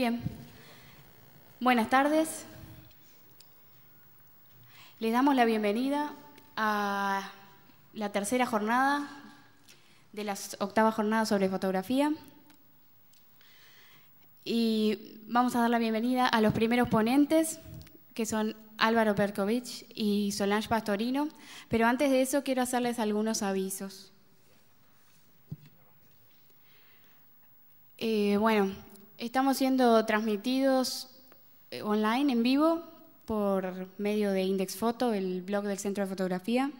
Bien. Buenas tardes. Les damos la bienvenida a la tercera jornada de las octava jornada sobre fotografía. Y vamos a dar la bienvenida a los primeros ponentes, que son Álvaro Perkovich y Solange Pastorino. Pero antes de eso quiero hacerles algunos avisos. Eh, bueno, Estamos siendo transmitidos eh, online, en vivo, por medio de Index Foto, el blog del Centro de Fotografía.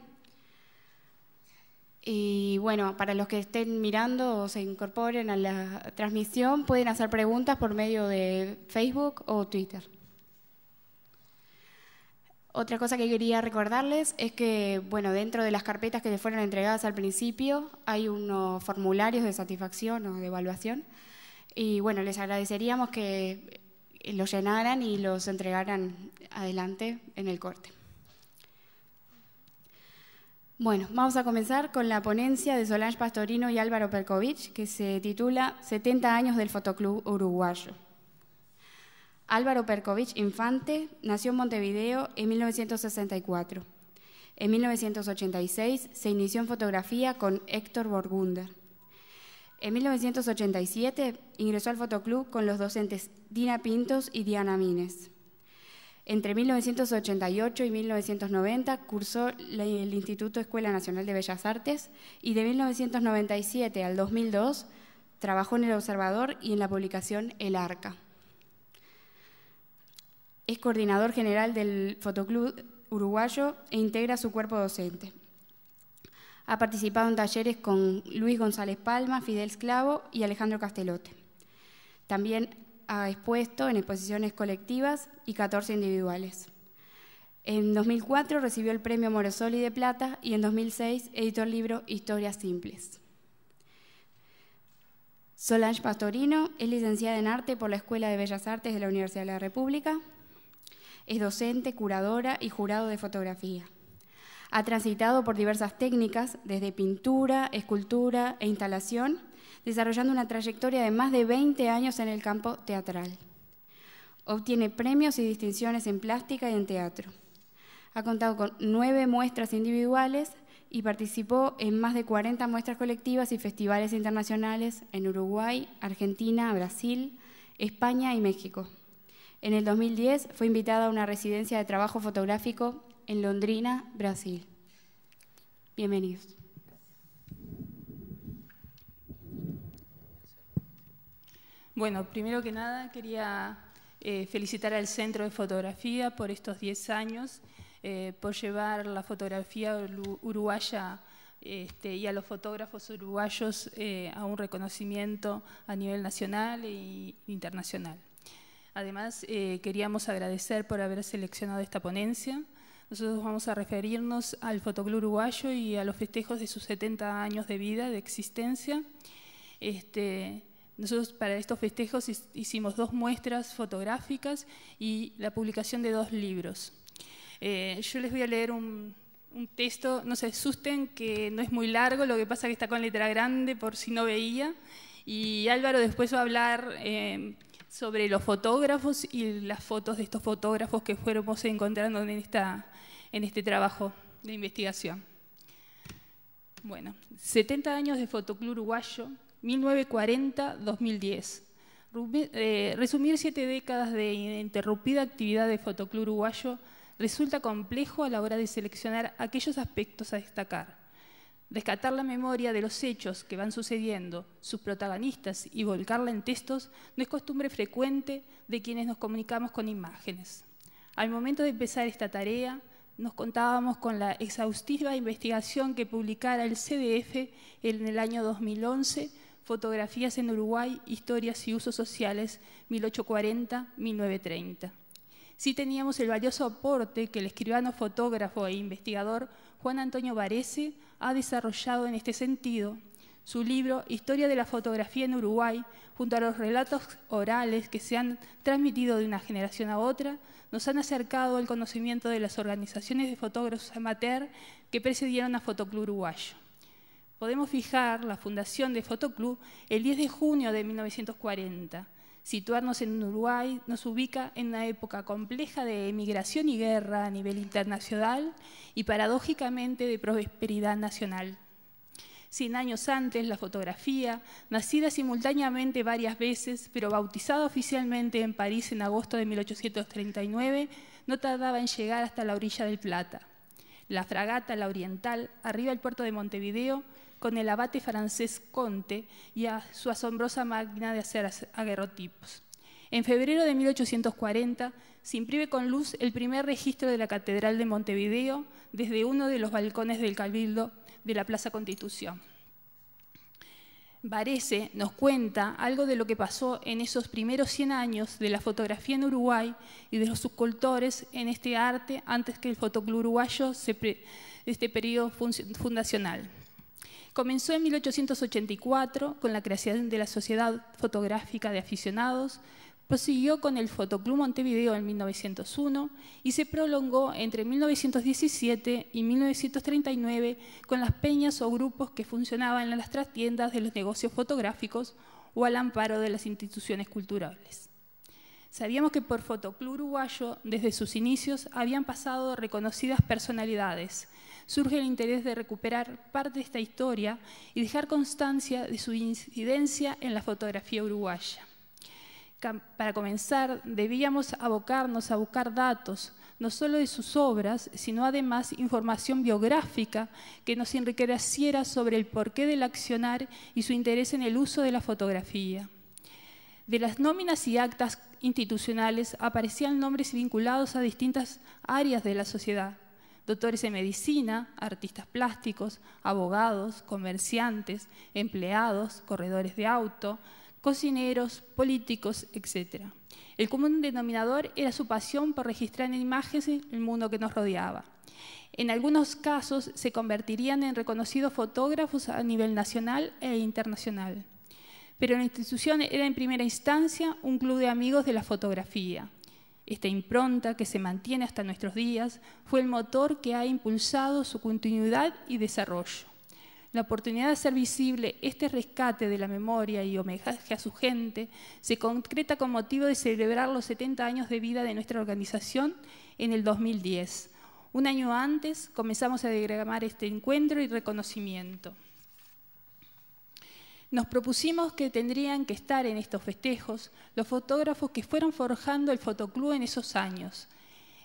Y bueno, para los que estén mirando o se incorporen a la transmisión, pueden hacer preguntas por medio de Facebook o Twitter. Otra cosa que quería recordarles es que, bueno, dentro de las carpetas que les fueron entregadas al principio, hay unos formularios de satisfacción o de evaluación y bueno, les agradeceríamos que los llenaran y los entregaran adelante en el corte. Bueno, vamos a comenzar con la ponencia de Solange Pastorino y Álvaro Perkovich, que se titula 70 años del Fotoclub Uruguayo. Álvaro Perkovich Infante nació en Montevideo en 1964. En 1986 se inició en fotografía con Héctor Borgunder. En 1987 ingresó al fotoclub con los docentes Dina Pintos y Diana Mines. Entre 1988 y 1990 cursó el Instituto Escuela Nacional de Bellas Artes y de 1997 al 2002 trabajó en El Observador y en la publicación El Arca. Es coordinador general del Fotoclub uruguayo e integra su cuerpo docente. Ha participado en talleres con Luis González Palma, Fidel Esclavo y Alejandro Castelote. También ha expuesto en exposiciones colectivas y 14 individuales. En 2004 recibió el premio Morosoli de Plata y en 2006 editó el libro Historias Simples. Solange Pastorino es licenciada en arte por la Escuela de Bellas Artes de la Universidad de la República. Es docente, curadora y jurado de fotografía. Ha transitado por diversas técnicas, desde pintura, escultura e instalación, desarrollando una trayectoria de más de 20 años en el campo teatral. Obtiene premios y distinciones en plástica y en teatro. Ha contado con nueve muestras individuales y participó en más de 40 muestras colectivas y festivales internacionales en Uruguay, Argentina, Brasil, España y México. En el 2010 fue invitada a una residencia de trabajo fotográfico en Londrina, Brasil. Bienvenidos. Bueno, primero que nada quería eh, felicitar al Centro de Fotografía por estos 10 años, eh, por llevar la fotografía uruguaya este, y a los fotógrafos uruguayos eh, a un reconocimiento a nivel nacional e internacional. Además, queríamos agradecer por haber seleccionado esta ponencia nosotros vamos a referirnos al fotoclub uruguayo y a los festejos de sus 70 años de vida, de existencia. Este, nosotros para estos festejos hicimos dos muestras fotográficas y la publicación de dos libros. Eh, yo les voy a leer un, texto, no se asusten, que no es muy largo, lo que pasa es que está con letra grande por si no veía. Y Álvaro después va a hablar em, sobre los fotógrafos y las fotos de estos fotógrafos que fuéramos encontrando en esta, en este trabajo de investigación. Bueno, 70 años de Fotoclub Uruguayo, 1940-2010. Eh, resumir siete décadas de ininterrumpida actividad de Fotoclub Uruguayo resulta complejo a la hora de seleccionar aquellos aspectos a destacar. Rescatar la memoria de los hechos que van sucediendo, sus protagonistas y volcarla en textos no es costumbre frecuente de quienes nos comunicamos con imágenes. Al momento de empezar esta tarea, nos contábamos con la exhaustiva investigación que publicara el CDF en el año 2011, Fotografías en Uruguay, Historias y Usos Sociales 1840-1930. Sí teníamos el valioso aporte que el escribano fotógrafo e investigador Juan Antonio Varese ha desarrollado en este sentido, su libro, Historia de la fotografía en Uruguay, junto a los relatos orales que se han transmitido de una generación a otra, nos han acercado al conocimiento de las organizaciones de fotógrafos amateur que precedieron a Fotoclub Uruguayo. Podemos fijar la fundación de Fotoclub el 10 de junio de 1940. Situarnos en Uruguay nos ubica en una época compleja de emigración y guerra a nivel internacional y paradójicamente de prosperidad nacional. Cien años antes la fotografía, nacida simultáneamente varias veces, pero bautizada oficialmente en París en agosto de 1839, no tardaba en llegar hasta la orilla del Plata. La fragata La Oriental arriba el puerto de Montevideo con el abate francés Conte y a su asombrosa máquina de hacer aguerrotipos. En febrero de 1840 se imprime con luz el primer registro de la Catedral de Montevideo desde uno de los balcones del Cabildo de la Plaza Constitución. Varese nos cuenta algo de lo que pasó en esos primeros 100 años de la fotografía en Uruguay y de los subcultores en este arte antes que el fotoclub uruguayo se este periodo fundacional. Comenzó en 1884 con la creación de la Sociedad Fotográfica de Aficionados, prosiguió con el Fotoclub Montevideo en 1901 y se prolongó entre 1917 y 1939 con las peñas o grupos que funcionaban en las trastiendas de los negocios fotográficos o al amparo de las instituciones culturales. Sabíamos que por Fotoclub Uruguayo, desde sus inicios, habían pasado reconocidas personalidades. Surge el interés de recuperar parte de esta historia y dejar constancia de su incidencia en la fotografía uruguaya. Para comenzar, debíamos abocarnos a buscar datos, no solo de sus obras, sino además información biográfica que nos enriqueciera sobre el porqué del accionar y su interés en el uso de la fotografía. De las nóminas y actas institucionales aparecían nombres vinculados a distintas áreas de la sociedad, doctores en medicina, artistas plásticos, abogados, comerciantes, empleados, corredores de auto, cocineros, políticos, etc. El común denominador era su pasión por registrar en imágenes el mundo que nos rodeaba. En algunos casos se convertirían en reconocidos fotógrafos a nivel nacional e internacional. Pero la institución era en primera instancia un club de amigos de la fotografía. Esta impronta que se mantiene hasta nuestros días fue el motor que ha impulsado su continuidad y desarrollo. La oportunidad de hacer visible este rescate de la memoria y homenaje a su gente se concreta con motivo de celebrar los 70 años de vida de nuestra organización en el 2010. Un año antes comenzamos a diagramar este encuentro y reconocimiento. Nos propusimos que tendrían que estar en estos festejos los fotógrafos que fueron forjando el fotoclub en esos años.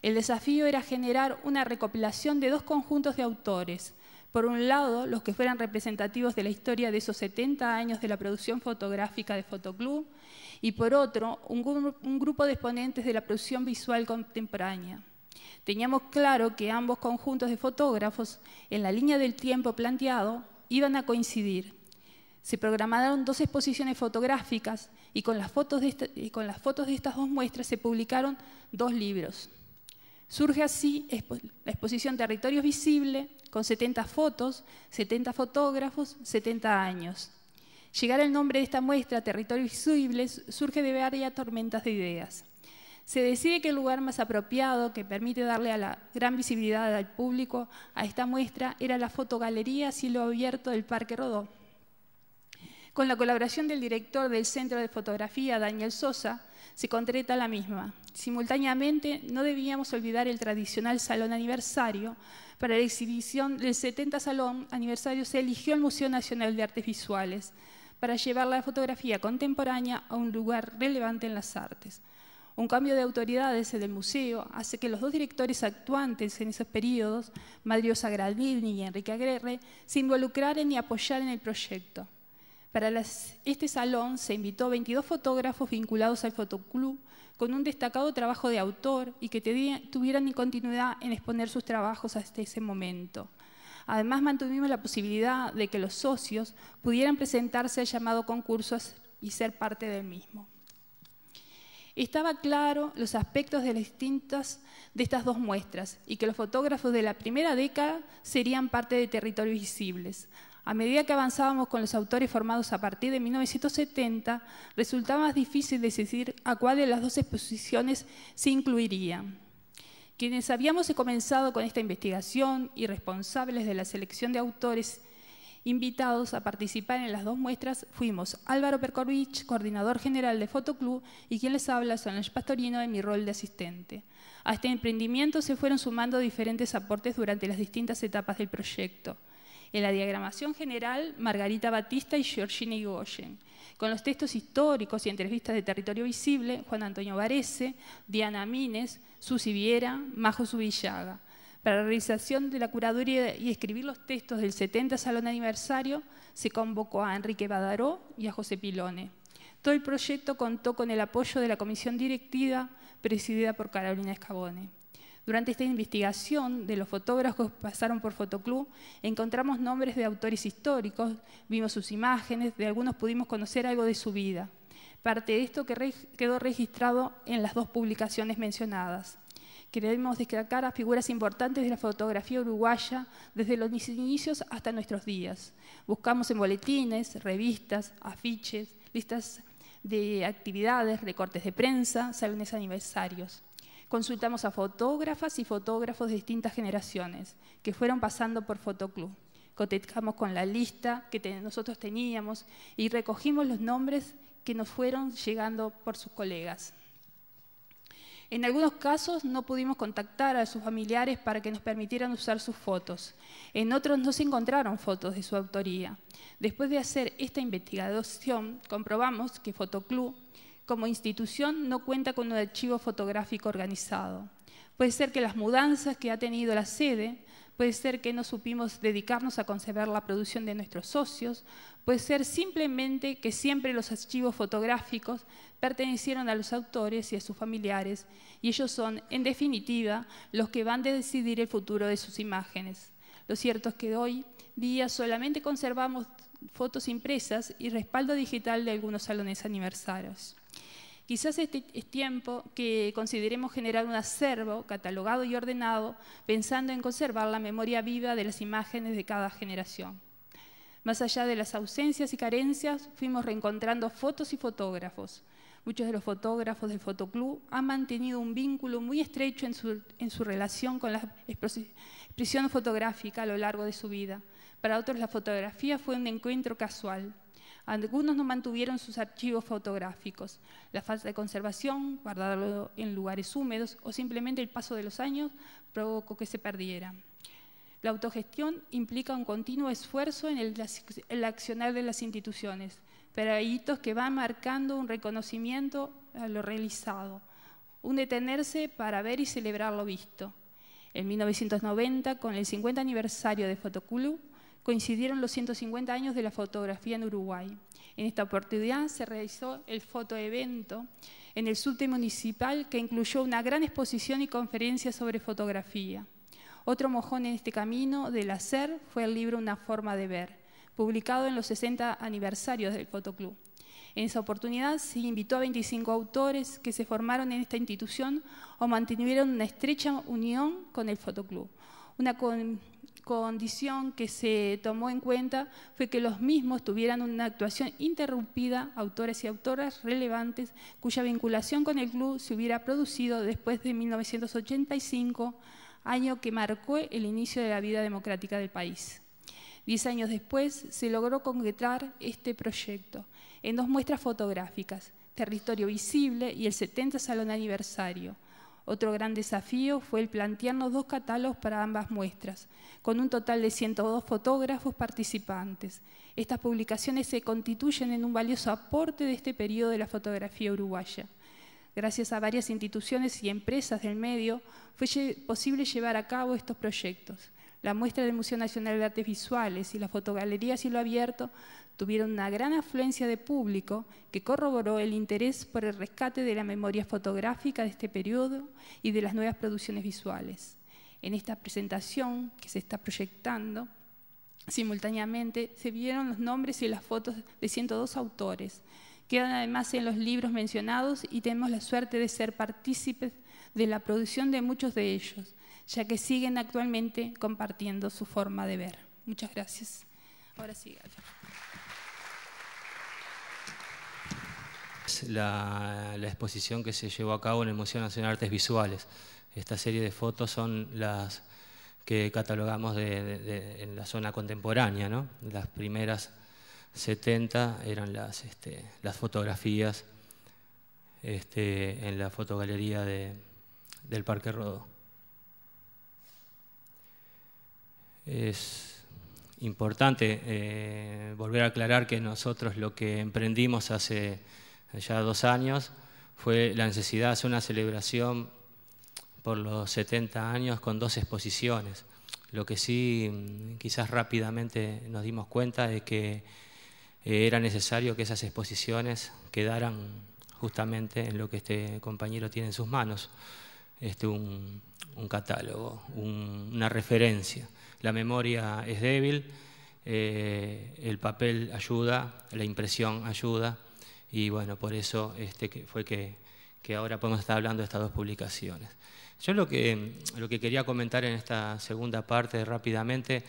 El desafío era generar una recopilación de dos conjuntos de autores, por un lado, los que fueran representativos de la historia de esos 70 años de la producción fotográfica de Fotoclub, y por otro, un, grupo de exponentes de la producción visual contemporánea. Teníamos claro que ambos conjuntos de fotógrafos, en la línea del tiempo planteado, iban a coincidir. Se programaron dos exposiciones fotográficas y con las fotos de, y con las fotos de estas dos muestras se publicaron dos libros. Surge así la exposición Territorios Visibles con 70 fotos, 70 fotógrafos, 70 años. Llegar al nombre de esta muestra, territorios visibles surge de varias tormentas de ideas. Se decide que el lugar más apropiado que permite darle a la gran visibilidad al público a esta muestra era la fotogalería a cielo abierto del Parque Rodó, con la colaboración del director del Centro de Fotografía, Daniel Sosa, se concreta la misma. Simultáneamente, no debíamos olvidar el tradicional salón aniversario. Para la exhibición del 70 Salón Aniversario se eligió el Museo Nacional de Artes Visuales para llevar la fotografía contemporánea a un lugar relevante en las artes. Un cambio de autoridades en el museo hace que los dos directores actuantes en esos periodos, Madrio Sagradini y Enrique Aguirre, se involucraran y apoyaran el proyecto. Para este salón se invitó 22 fotógrafos vinculados al fotoclub con un destacado trabajo de autor y que tuvieran continuidad en exponer sus trabajos hasta ese momento. Además, mantuvimos la posibilidad de que los socios pudieran presentarse al llamado concurso y ser parte del mismo. Estaba claro los aspectos de, las distintas, de estas dos muestras y que los fotógrafos de la primera década serían parte de territorios visibles, a medida que avanzábamos con los autores formados a partir de 1970, resultaba más difícil decidir a cuál de las dos exposiciones se incluiría. Quienes habíamos comenzado con esta investigación y responsables de la selección de autores invitados a participar en las dos muestras fuimos Álvaro Percorvich, coordinador general de Fotoclub, y quien les habla, Solange Pastorino, en mi rol de asistente. A este emprendimiento se fueron sumando diferentes aportes durante las distintas etapas del proyecto en la diagramación general Margarita Batista y Georgina Goyen. con los textos históricos y entrevistas de Territorio Visible Juan Antonio Varese, Diana Mines, Susi Viera, Majo Subillaga. Para la realización de la curaduría y escribir los textos del 70 Salón Aniversario se convocó a Enrique Badaró y a José Pilone. Todo el proyecto contó con el apoyo de la comisión directiva presidida por Carolina Escabone. Durante esta investigación de los fotógrafos que pasaron por Fotoclub, encontramos nombres de autores históricos, vimos sus imágenes, de algunos pudimos conocer algo de su vida. Parte de esto quedó registrado en las dos publicaciones mencionadas. Queremos destacar a figuras importantes de la fotografía uruguaya desde los inicios hasta nuestros días. Buscamos en boletines, revistas, afiches, listas de actividades, recortes de prensa, salones aniversarios. Consultamos a fotógrafas y fotógrafos de distintas generaciones que fueron pasando por Fotoclub. Cotejamos con la lista que nosotros teníamos y recogimos los nombres que nos fueron llegando por sus colegas. En algunos casos no pudimos contactar a sus familiares para que nos permitieran usar sus fotos. En otros no se encontraron fotos de su autoría. Después de hacer esta investigación, comprobamos que Fotoclub como institución no cuenta con un archivo fotográfico organizado. Puede ser que las mudanzas que ha tenido la sede, puede ser que no supimos dedicarnos a conservar la producción de nuestros socios, puede ser simplemente que siempre los archivos fotográficos pertenecieron a los autores y a sus familiares, y ellos son, en definitiva, los que van a decidir el futuro de sus imágenes. Lo cierto es que hoy día solamente conservamos fotos impresas y respaldo digital de algunos salones aniversarios. Quizás este es tiempo que consideremos generar un acervo catalogado y ordenado, pensando en conservar la memoria viva de las imágenes de cada generación. Más allá de las ausencias y carencias, fuimos reencontrando fotos y fotógrafos. Muchos de los fotógrafos del Fotoclub han mantenido un vínculo muy estrecho en su, en su relación con la expresión fotográfica a lo largo de su vida. Para otros la fotografía fue un encuentro casual, algunos no mantuvieron sus archivos fotográficos. La falta de conservación, guardarlo en lugares húmedos o simplemente el paso de los años provocó que se perdiera. La autogestión implica un continuo esfuerzo en el, accionar de las instituciones, pero hay hitos que van marcando un reconocimiento a lo realizado, un detenerse para ver y celebrar lo visto. En 1990, con el 50 aniversario de Fotoculu, coincidieron los 150 años de la fotografía en Uruguay. En esta oportunidad se realizó el fotoevento en el subte municipal que incluyó una gran exposición y conferencia sobre fotografía. Otro mojón en este camino del hacer fue el libro Una forma de ver, publicado en los 60 aniversarios del Fotoclub. En esa oportunidad se invitó a 25 autores que se formaron en esta institución o mantuvieron una estrecha unión con el Fotoclub. Una condición que se tomó en cuenta fue que los mismos tuvieran una actuación interrumpida, autores y autoras relevantes cuya vinculación con el club se hubiera producido después de 1985, año que marcó el inicio de la vida democrática del país. Diez años después se logró concretar este proyecto en dos muestras fotográficas, Territorio Visible y el 70 Salón Aniversario, otro gran desafío fue el plantearnos dos catálogos para ambas muestras, con un total de 102 fotógrafos participantes. Estas publicaciones se constituyen en un valioso aporte de este periodo de la fotografía uruguaya. Gracias a varias instituciones y empresas del medio, fue posible llevar a cabo estos proyectos. La muestra del Museo Nacional de Artes Visuales y la fotogalería Cielo Abierto tuvieron una gran afluencia de público que corroboró el interés por el rescate de la memoria fotográfica de este periodo y de las nuevas producciones visuales. En esta presentación que se está proyectando, simultáneamente se vieron los nombres y las fotos de 102 autores. Quedan además en los libros mencionados y tenemos la suerte de ser partícipes de la producción de muchos de ellos, ya que siguen actualmente compartiendo su forma de ver. Muchas gracias. Ahora sí, la, la, exposición que se llevó a cabo en el Museo Nacional de Artes Visuales. Esta serie de fotos son las que catalogamos en la zona contemporánea. ¿no? Las primeras 70 eran las, este, las fotografías este, en la fotogalería del Parque Rodó. Es importante eh, volver a aclarar que nosotros lo que emprendimos hace ya dos años fue la necesidad de hacer una celebración por los 70 años con dos exposiciones. Lo que sí mm, quizás rápidamente nos dimos cuenta de que eh, era necesario que esas exposiciones quedaran justamente en lo que este compañero tiene en sus manos este, un, catálogo, una referencia. La memoria es débil, eh, el papel ayuda, la impresión ayuda, y bueno, por eso este, fue que, que, ahora podemos estar hablando de estas dos publicaciones. Yo lo que, lo que quería comentar en esta segunda parte rápidamente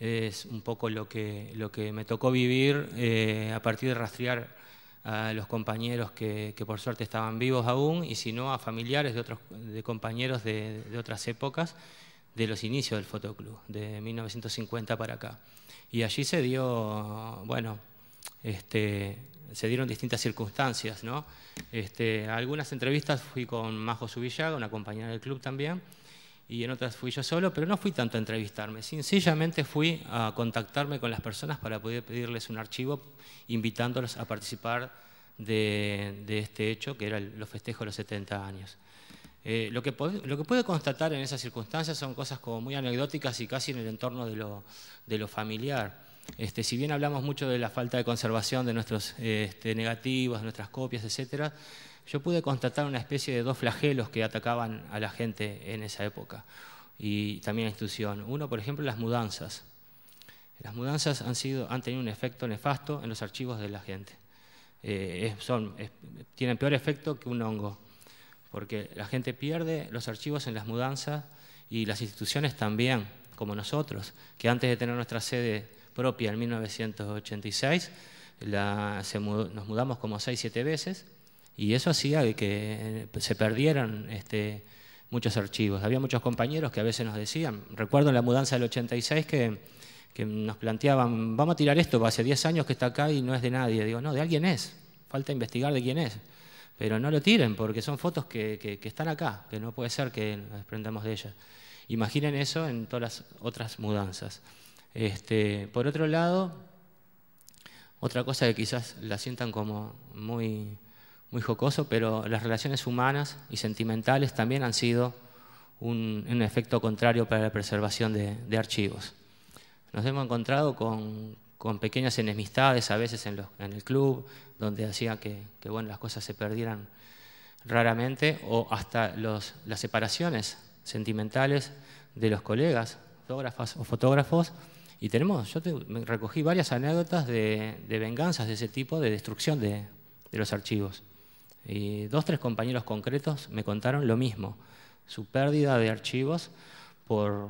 es un poco lo que, lo que me tocó vivir eh, a partir de rastrear a los compañeros que, por suerte estaban vivos aún, y si no, a familiares de compañeros de, otras épocas, de los inicios del fotoclub, de 1950 para acá. Y allí se dio, bueno, este, se dieron distintas circunstancias, ¿no? Este, algunas entrevistas fui con Majo Zubillaga, una compañera del club también, y en otras fui yo solo, pero no fui tanto a entrevistarme, sencillamente fui a contactarme con las personas para poder pedirles un archivo invitándolos a participar de, este hecho, que era los festejos de los 70 años. Eh, lo, que lo que pude constatar en esas circunstancias son cosas como muy anecdóticas y casi en el entorno de lo, de lo familiar. Este, si bien hablamos mucho de la falta de conservación de nuestros este, negativos, de nuestras copias, etcétera, yo pude constatar una especie de dos flagelos que atacaban a la gente en esa época y también la institución. Uno, por ejemplo, las mudanzas. Las mudanzas han, sido, han tenido un efecto nefasto en los archivos de la gente. Eh, tienen peor efecto que un hongo, porque la gente pierde los archivos en las mudanzas y las instituciones también, como nosotros, que antes de tener nuestra sede propia en 1986, nos mudamos como seis, siete veces y eso hacía que eh, se perdieran este, muchos archivos. Había muchos compañeros que a veces nos decían, recuerdo en la mudanza del 86 que, nos planteaban, vamos a tirar esto, hace 10 años que está acá y no es de nadie. Digo, no, de alguien es, falta investigar de quién es. Pero no lo tiren porque son fotos que, están acá, que no puede ser que nos desprendamos de ellas. Imaginen eso en todas las otras mudanzas. Este, por otro lado, otra cosa que quizás la sientan como muy muy jocoso, pero las relaciones humanas y sentimentales también han sido un, efecto contrario para la preservación de, archivos. Nos hemos encontrado con, pequeñas enemistades a veces en, en el club, donde hacía que, bueno, las cosas se perdieran raramente, o hasta los, las separaciones sentimentales de los colegas, fotógrafas o fotógrafos. Y tenemos, yo recogí varias anécdotas de, venganzas de ese tipo, de destrucción de los archivos. Y eh, dos, tres compañeros concretos me contaron lo mismo, su pérdida de archivos por,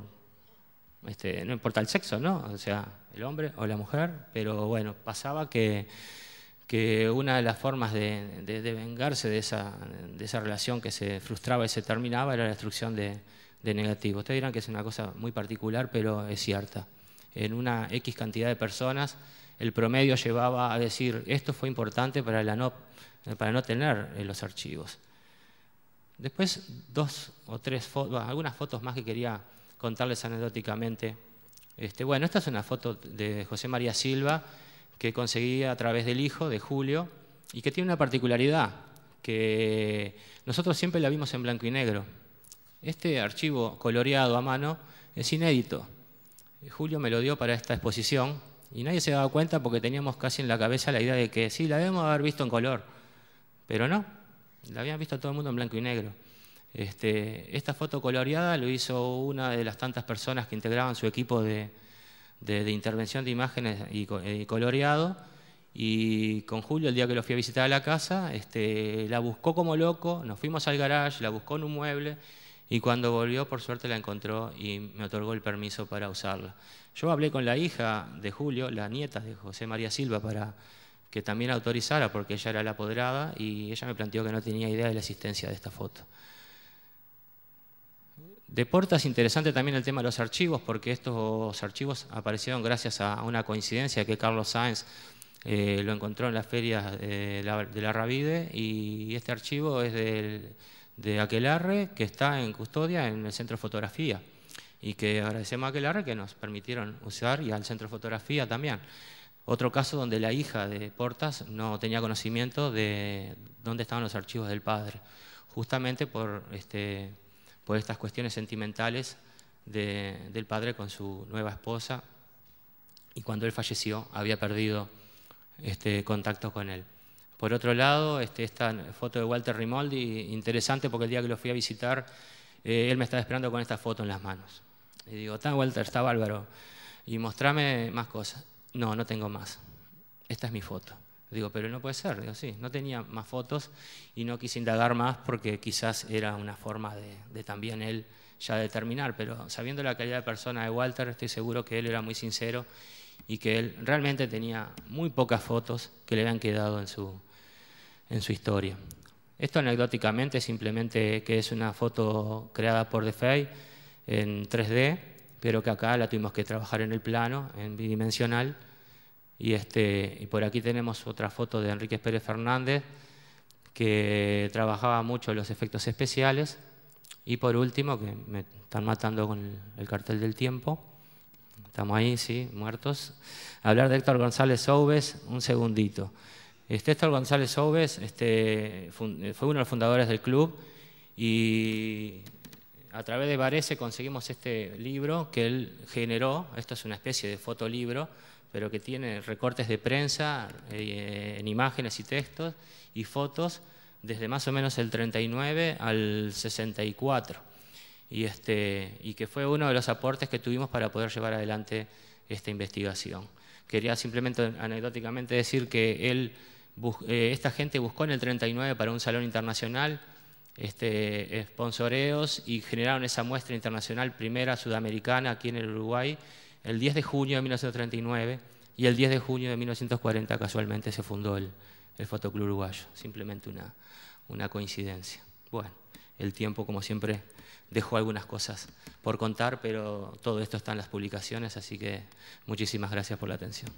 este, no importa el sexo, ¿no? O sea, el hombre o la mujer, pero bueno, pasaba que, que una de las formas de, vengarse de esa, de esa, relación que se frustraba y se terminaba era la destrucción de, negativos. Ustedes dirán que es una cosa muy particular, pero es cierta. En una X cantidad de personas el promedio llevaba a decir, esto fue importante para, la no, para no tener eh, los archivos. Después, dos o tres fotos, algunas fotos más que quería contarles anecdóticamente. Este, bueno, esta es una foto de José María Silva que conseguí a través del hijo, de Julio, y que tiene una particularidad, que nosotros siempre la vimos en blanco y negro. Este archivo coloreado a mano es inédito. Julio me lo dio para esta exposición y nadie se daba cuenta porque teníamos casi en la cabeza la idea de que sí, la debemos haber visto en color, pero no, la habían visto todo el mundo en blanco y negro. Este, esta foto coloreada lo hizo una de las tantas personas que integraban su equipo de, intervención de imágenes y, eh, coloreado. Y con Julio, el día que lo fui a visitar a la casa, este, la buscó como loco, nos fuimos al garage, la buscó en un mueble y cuando volvió, por suerte la encontró y me otorgó el permiso para usarla. Yo hablé con la hija de Julio, la nieta de José María Silva, para que también autorizara, porque ella era la apoderada, y ella me planteó que no tenía idea de la existencia de esta foto. De Portas, interesante también el tema de los archivos, porque estos archivos aparecieron gracias a una coincidencia que Carlos Sáenz eh, lo encontró en las ferias eh, de la Ravide, y este archivo es del de Aquelarre que está en custodia en el Centro de Fotografía y que agradecemos a Aquelarre que nos permitieron usar y al Centro de Fotografía también. Otro caso donde la hija de Portas no tenía conocimiento de dónde estaban los archivos del padre, justamente por, este, por estas cuestiones sentimentales del padre con su nueva esposa y cuando él falleció había perdido este contacto con él. Por otro lado, este, esta foto de Walter Rimoldi, interesante porque el día que lo fui a visitar, eh, él me estaba esperando con esta foto en las manos. Y digo, está Walter, está Álvaro Y mostrame más cosas. No, no tengo más. Esta es mi foto. Digo, pero no puede ser. Digo, sí, no tenía más fotos y no quise indagar más porque quizás era una forma de, de también él ya determinar. Pero sabiendo la calidad de persona de Walter, estoy seguro que él era muy sincero y que él realmente tenía muy pocas fotos que le habían quedado en su, en su historia. Esto anecdóticamente simplemente que es una foto creada por DeFay en 3D, pero que acá la tuvimos que trabajar en el plano, en bidimensional. Y, este, y por aquí tenemos otra foto de Enrique Pérez Fernández, que trabajaba mucho los efectos especiales. Y por último, que me están matando con el cartel del tiempo, estamos ahí, sí, muertos, hablar de Héctor González Oves, un segundito. Este, González Oves este, eh, fue uno de los fundadores del club y a través de Varese conseguimos este libro que él generó, esto es una especie de fotolibro, pero que tiene recortes de prensa eh, en imágenes y textos y fotos desde más o menos el 39 al 64, y, este, y que fue uno de los aportes que tuvimos para poder llevar adelante esta investigación. Quería simplemente anecdóticamente decir que él eh, esta gente buscó en el 39 para un salón internacional este, eh, sponsoreos y generaron esa muestra internacional primera sudamericana aquí en el Uruguay el 10 de junio de 1939 y el 10 de junio de 1940 casualmente se fundó el, el Fotoclub Uruguayo. Simplemente una, una coincidencia. Bueno, el tiempo como siempre dejó algunas cosas por contar, pero todo esto está en las publicaciones, así que muchísimas gracias por la atención.